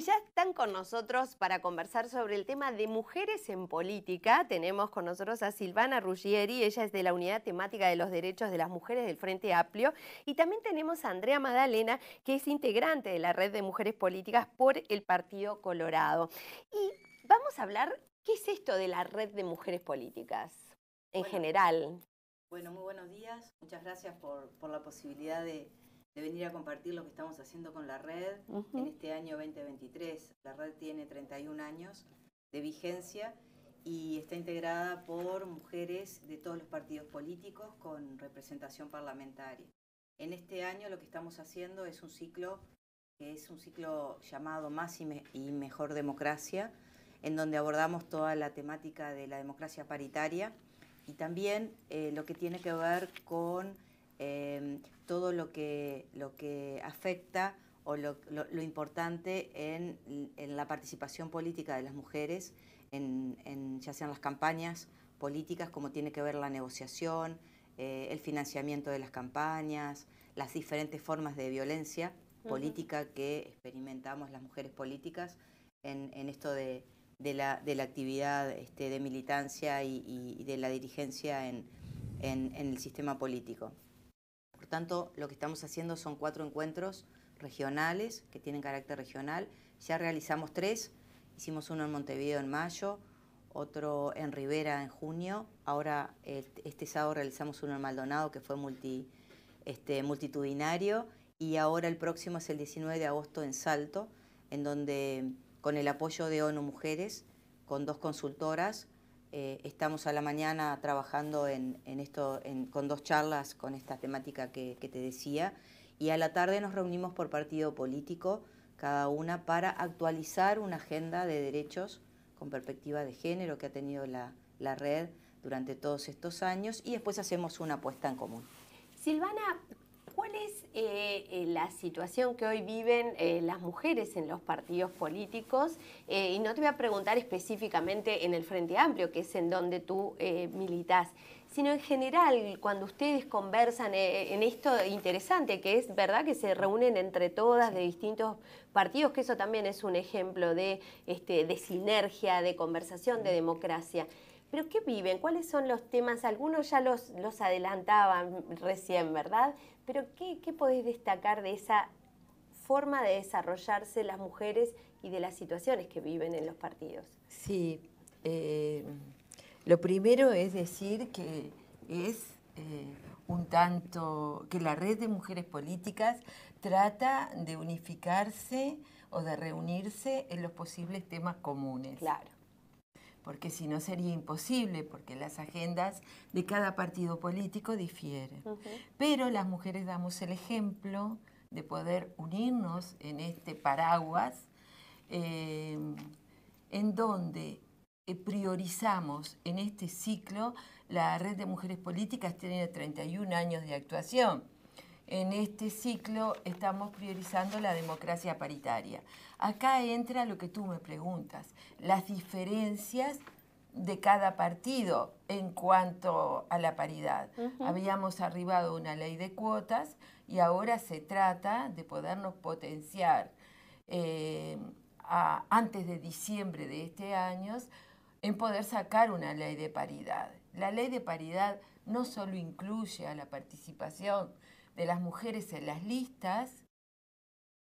ya están con nosotros para conversar sobre el tema de mujeres en política. Tenemos con nosotros a Silvana Ruggieri, ella es de la Unidad Temática de los Derechos de las Mujeres del Frente Amplio. Y también tenemos a Andrea Magdalena, que es integrante de la Red de Mujeres Políticas por el Partido Colorado. Y vamos a hablar, ¿qué es esto de la Red de Mujeres Políticas en general? Bueno, muy buenos días. Muchas gracias por la posibilidad de de venir a compartir lo que estamos haciendo con la red en este año 2023. La red tiene 31 años de vigencia y está integrada por mujeres de todos los partidos políticos con representación parlamentaria. En este año lo que estamos haciendo es un ciclo que es un ciclo llamado Más y, Mejor Democracia, en donde abordamos toda la temática de la democracia paritaria y también eh, lo que tiene que ver con eh, todo lo que, afecta o lo, importante en, la participación política de las mujeres, en, ya sean las campañas políticas, como tiene que ver la negociación, eh, el financiamiento de las campañas, las diferentes formas de violencia política que experimentamos las mujeres políticas en, esto de, la, actividad este, de militancia y, de la dirigencia en el sistema político tanto, lo que estamos haciendo son cuatro encuentros regionales, que tienen carácter regional. Ya realizamos tres, hicimos uno en Montevideo en mayo, otro en Rivera en junio, ahora eh, este sábado realizamos uno en Maldonado que fue este, multitudinario y ahora el próximo es el 19 de agosto en Salto, en donde con el apoyo de ONU Mujeres, con dos consultoras, eh, estamos a la mañana trabajando en, esto, con dos charlas con esta temática que, te decía y a la tarde nos reunimos por partido político, cada una, para actualizar una agenda de derechos con perspectiva de género que ha tenido la, la red durante todos estos años y después hacemos una apuesta en común. Silvana, ¿Cuál es eh, eh, la situación que hoy viven eh, las mujeres en los partidos políticos? y no te voy a preguntar específicamente en el Frente Amplio, que es en donde tú militas, sino en general, cuando ustedes conversan en esto interesante, que es verdad que se reúnen entre todas de distintos partidos, que eso también es un ejemplo de este, sinergia, de conversación, de democracia. ¿Pero qué viven? ¿Cuáles son los temas? Algunos ya los, los adelantaban recién, ¿verdad? Pero ¿qué, ¿qué podés destacar de esa forma de desarrollarse las mujeres y de las situaciones que viven en los partidos? Sí, eh, lo primero es decir que es eh, un tanto, que la red de mujeres políticas trata de unificarse o de reunirse en los posibles temas comunes. Claro porque si no sería imposible, porque las agendas de cada partido político difieren. Pero las mujeres damos el ejemplo de poder unirnos en este paraguas, eh, en donde eh, priorizamos en este ciclo, la red de mujeres políticas tiene 31 años de actuación en este ciclo estamos priorizando la democracia paritaria. Acá entra lo que tú me preguntas, las diferencias de cada partido en cuanto a la paridad. Habíamos arribado una ley de cuotas y ahora se trata de podernos potenciar eh, antes de diciembre de este año en poder sacar una ley de paridad. La ley de paridad no solo incluye a la participación de las mujeres en las listas,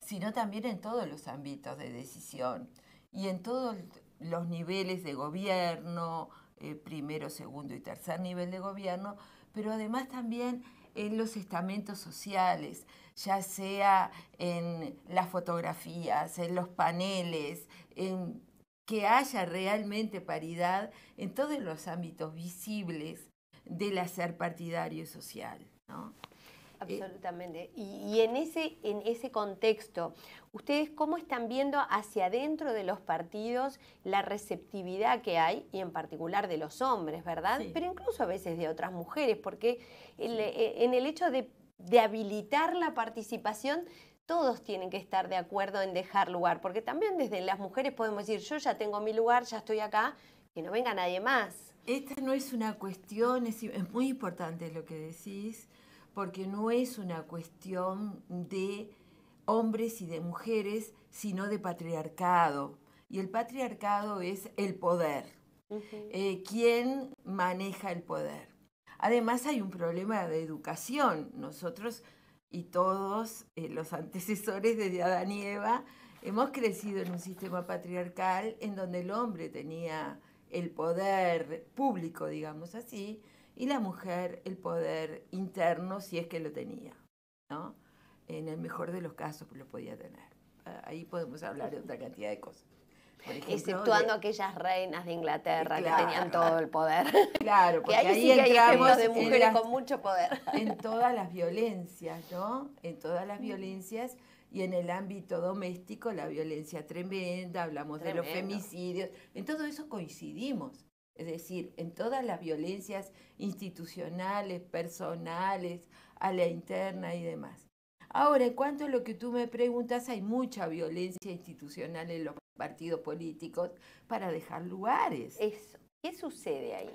sino también en todos los ámbitos de decisión y en todos los niveles de gobierno, eh, primero, segundo y tercer nivel de gobierno, pero además también en los estamentos sociales, ya sea en las fotografías, en los paneles, en que haya realmente paridad en todos los ámbitos visibles del hacer partidario y social. ¿no? Absolutamente. Y, en, ese, en ese contexto, ¿ustedes cómo están viendo hacia adentro de los partidos la receptividad que hay, y en particular de los hombres, ¿verdad? Pero incluso a veces de otras mujeres, porque eh, en el hecho de, de habilitar la participación todos tienen que estar de acuerdo en dejar lugar, porque también desde las mujeres podemos decir, yo ya tengo mi lugar, ya estoy acá, que no venga nadie más. Esta no es una cuestión, es, muy importante lo que decís, porque no es una cuestión de hombres y de mujeres, sino de patriarcado. Y el patriarcado es el poder. Eh, ¿Quién maneja el poder? Además hay un problema de educación. Nosotros y todos eh, los antecesores de Adán y Eva hemos crecido en un sistema patriarcal en donde el hombre tenía el poder público, digamos así, y la mujer el poder interno si es que lo tenía, ¿no? En el mejor de los casos lo podía tener. Ah, ahí podemos hablar de otra cantidad de cosas. Exceptuando aquellas reinas de Inglaterra que tenían todo el poder. Claro, porque ahí, entramos de mujeres con mucho poder. En todas las violencias, ¿no? En todas las violencias y en el ámbito doméstico la violencia tremenda, hablamos de los femicidios, en todo eso coincidimos. Es decir, en todas las violencias institucionales, personales, a la interna y demás. Ahora, en cuanto a lo que tú me preguntas, hay mucha violencia institucional en los partidos políticos para dejar lugares. Eso. ¿Qué sucede ahí?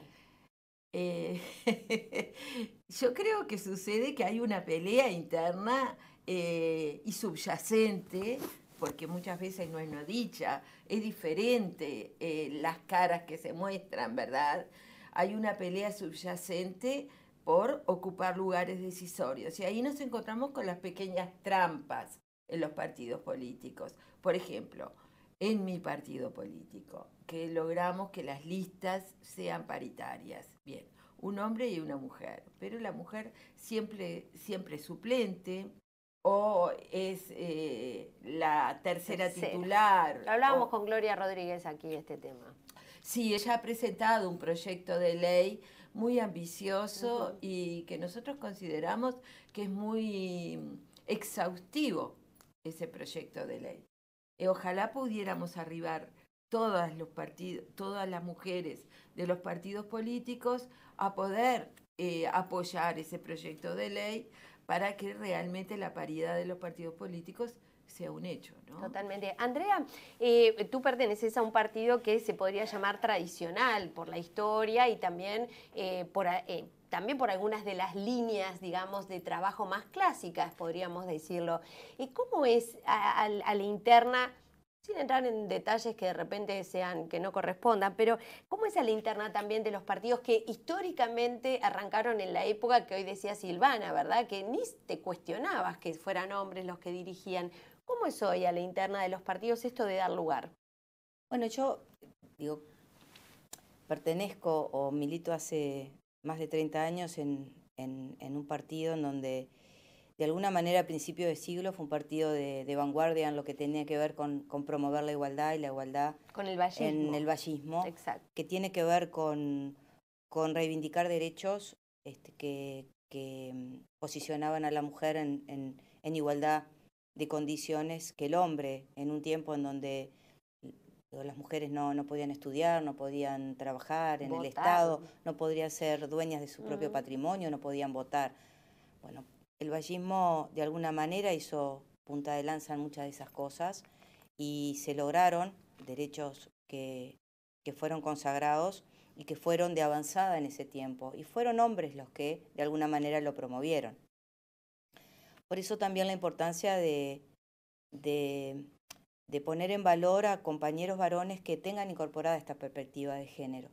Eh, yo creo que sucede que hay una pelea interna eh, y subyacente, porque muchas veces no es no dicha, es diferente eh, las caras que se muestran, ¿verdad? Hay una pelea subyacente por ocupar lugares decisorios. Y ahí nos encontramos con las pequeñas trampas en los partidos políticos. Por ejemplo, en mi partido político, que logramos que las listas sean paritarias. Bien, un hombre y una mujer, pero la mujer siempre, siempre suplente o es eh, la tercera, titular. hablábamos con Gloria Rodríguez aquí este tema. Sí, ella ha presentado un proyecto de ley muy ambicioso y que nosotros consideramos que es muy exhaustivo ese proyecto de ley. Eh, ojalá pudiéramos arribar todas los todas las mujeres de los partidos políticos a poder eh, apoyar ese proyecto de ley para que realmente la paridad de los partidos políticos sea un hecho. Totalmente. Andrea, eh, tú perteneces a un partido que se podría llamar tradicional por la historia y también por, también por algunas de las líneas, digamos, de trabajo más clásicas, podríamos decirlo. ¿Y cómo es a, la interna? sin entrar en detalles que de repente sean que no correspondan, pero ¿cómo es a la interna también de los partidos que históricamente arrancaron en la época que hoy decía Silvana, ¿verdad? Que ni te cuestionabas que fueran hombres los que dirigían. ¿Cómo es hoy a la interna de los partidos esto de dar lugar? Bueno, yo digo, pertenezco o milito hace más de 30 años en, un partido en donde de alguna manera a principios de siglo fue un partido de, vanguardia en lo que tenía que ver con, promover la igualdad y la igualdad en el vallismo, que tiene que ver con, reivindicar derechos este, que, posicionaban a la mujer en igualdad de condiciones que el hombre en un tiempo en donde las mujeres no, podían estudiar, no podían trabajar en el Estado, no podían ser dueñas de su propio mm. patrimonio, no podían votar. Bueno, el vallismo de alguna manera hizo punta de lanza en muchas de esas cosas y se lograron derechos que, que fueron consagrados y que fueron de avanzada en ese tiempo. Y fueron hombres los que de alguna manera lo promovieron. Por eso también la importancia de, de de poner en valor a compañeros varones que tengan incorporada esta perspectiva de género.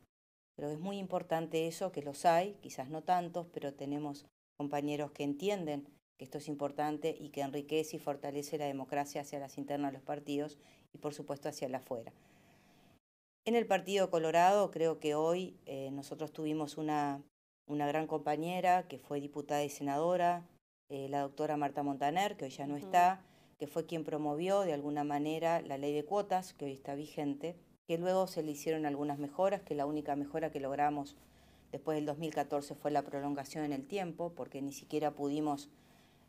Pero es muy importante eso, que los hay, quizás no tantos, pero tenemos compañeros que entienden que esto es importante y que enriquece y fortalece la democracia hacia las internas de los partidos y por supuesto hacia la afuera. En el Partido Colorado creo que hoy eh, nosotros tuvimos una, gran compañera que fue diputada y senadora, eh, la doctora Marta Montaner, que hoy ya no está, que fue quien promovió de alguna manera la ley de cuotas, que hoy está vigente, que luego se le hicieron algunas mejoras, que la única mejora que logramos después del 2014 fue la prolongación en el tiempo, porque ni siquiera pudimos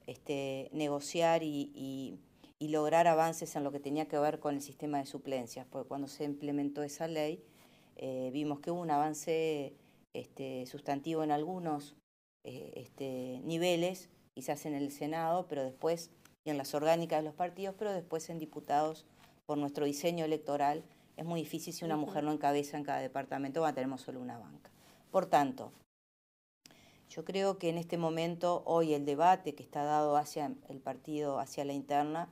este, negociar y, lograr avances en lo que tenía que ver con el sistema de suplencias, porque cuando se implementó esa ley eh, vimos que hubo un avance este, sustantivo en algunos eh, este, niveles, quizás en el Senado, pero después y en las orgánicas de los partidos, pero después en diputados, por nuestro diseño electoral, es muy difícil si una mujer no encabeza en cada departamento, va a tenemos solo una banca. Por tanto, yo creo que en este momento, hoy el debate que está dado hacia el partido, hacia la interna,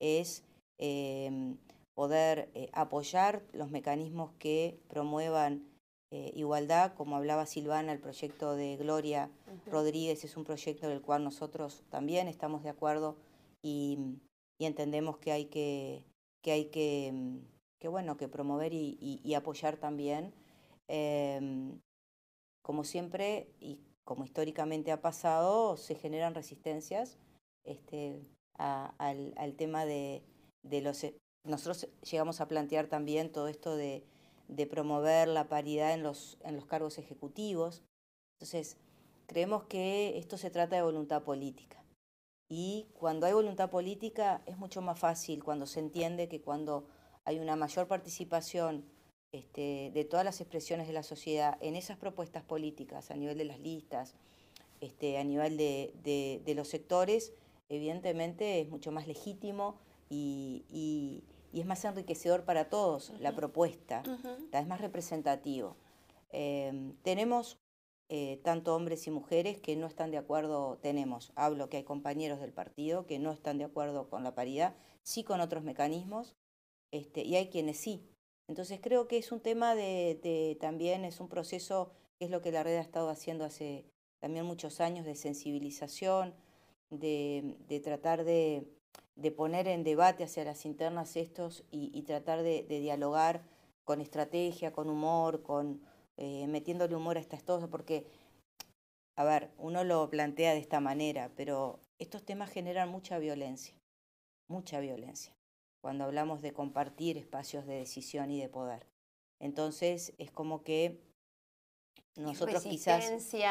es eh, poder eh, apoyar los mecanismos que promuevan eh, igualdad, como hablaba Silvana, el proyecto de Gloria Rodríguez es un proyecto del cual nosotros también estamos de acuerdo y, entendemos que hay que, hay mm, que, bueno, que promover y, apoyar también. Em, como siempre y como históricamente ha pasado, se generan resistencias este, al, tema de, de, los... Eh, nosotros llegamos a plantear también todo esto de, de promover la paridad en los, en los cargos ejecutivos. Entonces, creemos que esto se trata de voluntad política. Y cuando hay voluntad política es mucho más fácil cuando se entiende que cuando hay una mayor participación este, de todas las expresiones de la sociedad en esas propuestas políticas a nivel de las listas, este, a nivel de, los sectores, evidentemente es mucho más legítimo y, es más enriquecedor para todos la propuesta, es más representativo. Em, tenemos eh, tanto hombres y mujeres que no están de acuerdo, tenemos, hablo que hay compañeros del partido que no están de acuerdo con la paridad, sí con otros mecanismos, este, y hay quienes sí. Entonces creo que es un tema de, también, es un proceso, que es lo que la red ha estado haciendo hace también muchos años de sensibilización, de, tratar de, poner en debate hacia las internas estos y, tratar de, de, dialogar con estrategia, con humor, con, eh, metiéndole humor a estas cosas, porque, a ver, uno lo plantea de esta manera, pero estos temas generan mucha violencia, mucha violencia, cuando hablamos de compartir espacios de decisión y de poder. Entonces, es como que nosotros quizás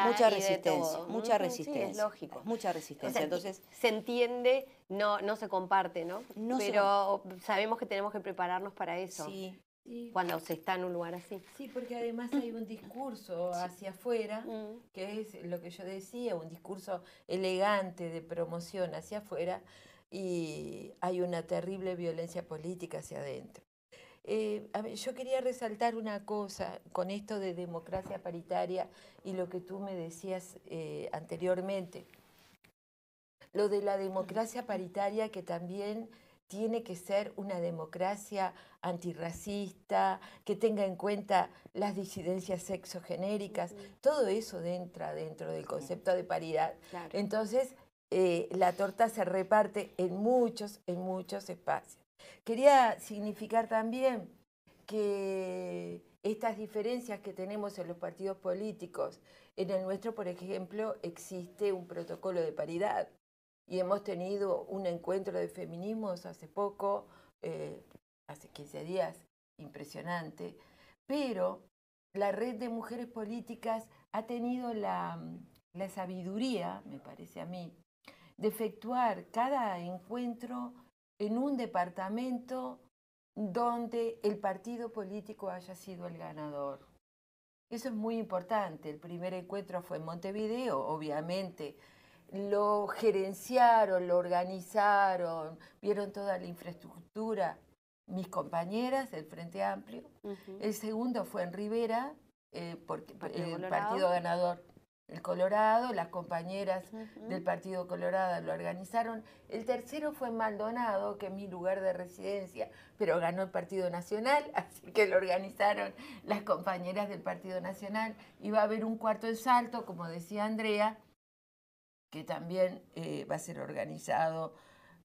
mucha resistencia, mucha resistencia, es lógico, mucha resistencia. Entonces se entiende, no no se comparte, ¿no? no Pero sabemos que tenemos que prepararnos para eso. Sí, cuando se está en un lugar así. Sí, porque además hay un discurso hacia afuera, mm. que es lo que yo decía, un discurso elegante de promoción hacia afuera y hay una terrible violencia política hacia adentro. Eh, ver, yo quería resaltar una cosa con esto de democracia paritaria y lo que tú me decías eh, anteriormente. Lo de la democracia paritaria que también tiene que ser una democracia antirracista, que tenga en cuenta las disidencias sexogenéricas, todo eso entra dentro del concepto de paridad. Entonces, eh, la torta se reparte en muchos, en muchos espacios. Quería significar también que estas diferencias que tenemos en los partidos políticos, en el nuestro, por ejemplo, existe un protocolo de paridad y hemos tenido un encuentro de feminismos hace poco, eh, hace 15 días, impresionante, pero la red de mujeres políticas ha tenido la, la sabiduría, me parece a mí, de efectuar cada encuentro en un departamento donde el partido político haya sido el ganador. Eso es muy importante. El primer encuentro fue en Montevideo, obviamente lo gerenciaron, lo organizaron, vieron toda la infraestructura mis compañeras del Frente Amplio. El segundo fue en Rivera, eh, el partido ganador, el Colorado, las compañeras del Partido Colorado lo organizaron. El tercero fue en Maldonado, que es mi lugar de residencia, pero ganó el Partido Nacional, así que lo organizaron las compañeras del Partido Nacional. Iba a haber un cuarto en Salto, como decía Andrea, que también eh, va a ser organizado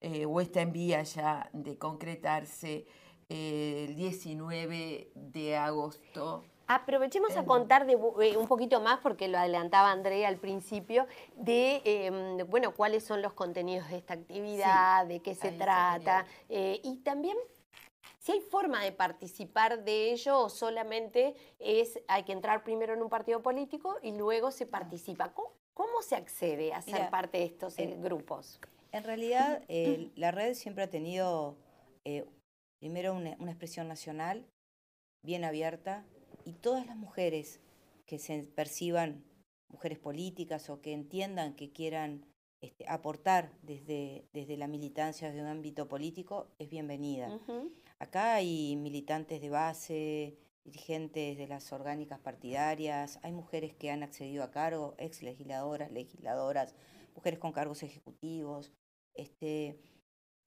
eh, o está en vía ya de concretarse eh, el 19 de agosto. Aprovechemos a contar un poquito más, porque lo adelantaba Andrea al principio, em, de, bueno, cuáles son los contenidos de esta actividad, de qué se trata, y también si hay forma de participar de ello o solamente es hay que entrar primero en un partido político y luego se participa. ¿Cómo, ¿Cómo se accede a ser parte de estos eh, grupos? En realidad, eh, la red siempre ha tenido eh, primero una, expresión nacional bien abierta y todas las mujeres que se perciban mujeres políticas o que entiendan que quieran este, aportar desde, desde la militancia, desde un ámbito político, es bienvenida. Acá hay militantes de base, dirigentes de las orgánicas partidarias, hay mujeres que han accedido a cargo, ex legisladoras, legisladoras, mujeres con cargos ejecutivos. Este,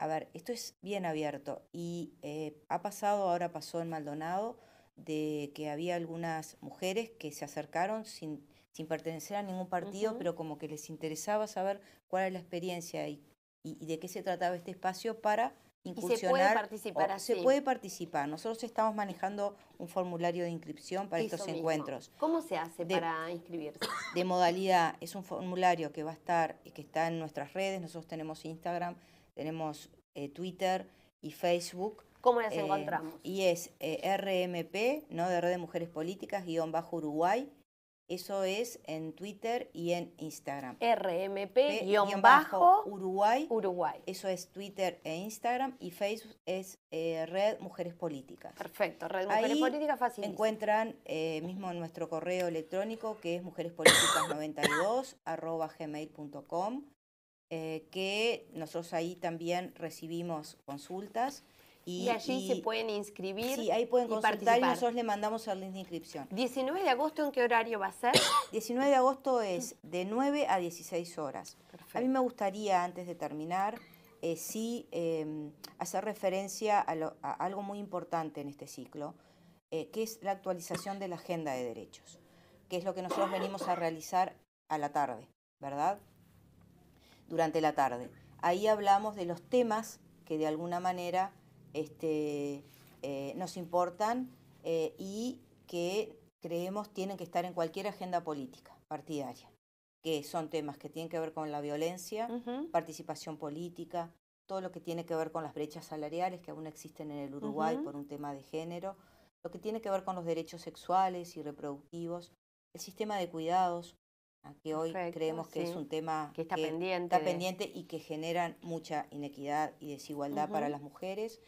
a ver, esto es bien abierto y eh, ha pasado, ahora pasó en Maldonado, de que había algunas mujeres que se acercaron sin, sin pertenecer a ningún partido, pero como que les interesaba saber cuál era la experiencia y, y de qué se trataba este espacio para se puede participar Se puede participar. Nosotros estamos manejando un formulario de inscripción para estos encuentros. ¿Cómo se hace para inscribirse? De modalidad, es un formulario que va a estar, que está en nuestras redes. Nosotros tenemos Instagram, tenemos eh, Twitter y Facebook. ¿Cómo las eh, encontramos? Y es eh, RMP, ¿no? De Red de Mujeres Políticas, guión bajo Uruguay eso es en Twitter y en Instagram. RMP-Uruguay. Uruguay. Eso es Twitter e Instagram. Y Facebook es eh, Red Mujeres Políticas. Perfecto, Red Mujeres Políticas fácil. Encuentran eh, mismo nuestro correo electrónico que es mujerespolíticas92 arroba gmail.com. Eh, que nosotros ahí también recibimos consultas y, allí se pueden inscribir. Sí, ahí pueden y consultar y nosotros le mandamos el link de inscripción. ¿19 de agosto en qué horario va a ser? 19 de agosto es de 9 a 16 horas. A mí me gustaría, antes de terminar, eh, sí em, hacer referencia a, algo muy importante en este ciclo, eh, que es la actualización de la agenda de derechos, que es lo que nosotros venimos a realizar a la tarde, ¿verdad? Durante la tarde. Ahí hablamos de los temas que de alguna manera este, eh, nos importan eh, y que creemos tienen que estar en cualquier agenda política partidaria, que son temas que tienen que ver con la violencia, participación política, todo lo que tiene que ver con las brechas salariales que aún existen en el Uruguay por un tema de género, lo que tiene que ver con los derechos sexuales y reproductivos, el sistema de cuidados, que hoy creemos que es un tema que está, pendiente, y que genera mucha inequidad y desigualdad para las mujeres,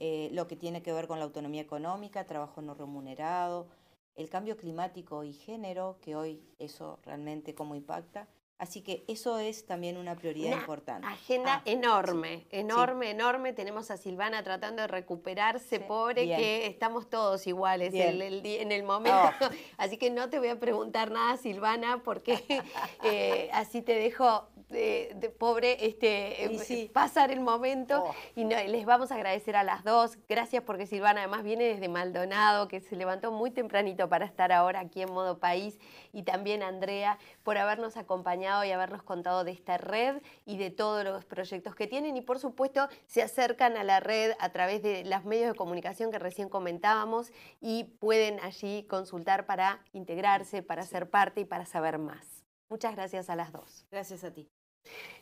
eh, lo que tiene que ver con la autonomía económica, trabajo no remunerado, el cambio climático y género, que hoy eso realmente cómo impacta, Así que eso es también una prioridad importante. Agenda ah, enorme, enorme, enorme. Tenemos a Silvana tratando de recuperarse, pobre, que estamos todos iguales en el momento. Oh. Así que no te voy a preguntar nada, Silvana, porque eh, así te dejo de, pobre este, eh, pasar el momento. Oh. Y les vamos a agradecer a las dos. Gracias porque Silvana además viene desde Maldonado, que se levantó muy tempranito para estar ahora aquí en Modo País. Y también Andrea por habernos acompañado y habernos contado de esta red y de todos los proyectos que tienen. Y por supuesto se acercan a la red a través de los medios de comunicación que recién comentábamos y pueden allí consultar para integrarse, para ser parte y para saber más. Muchas gracias a las dos. Gracias a ti.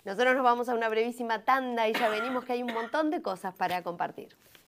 Nosotros nos vamos a una brevísima tanda y ya venimos que hay un montón de cosas para compartir.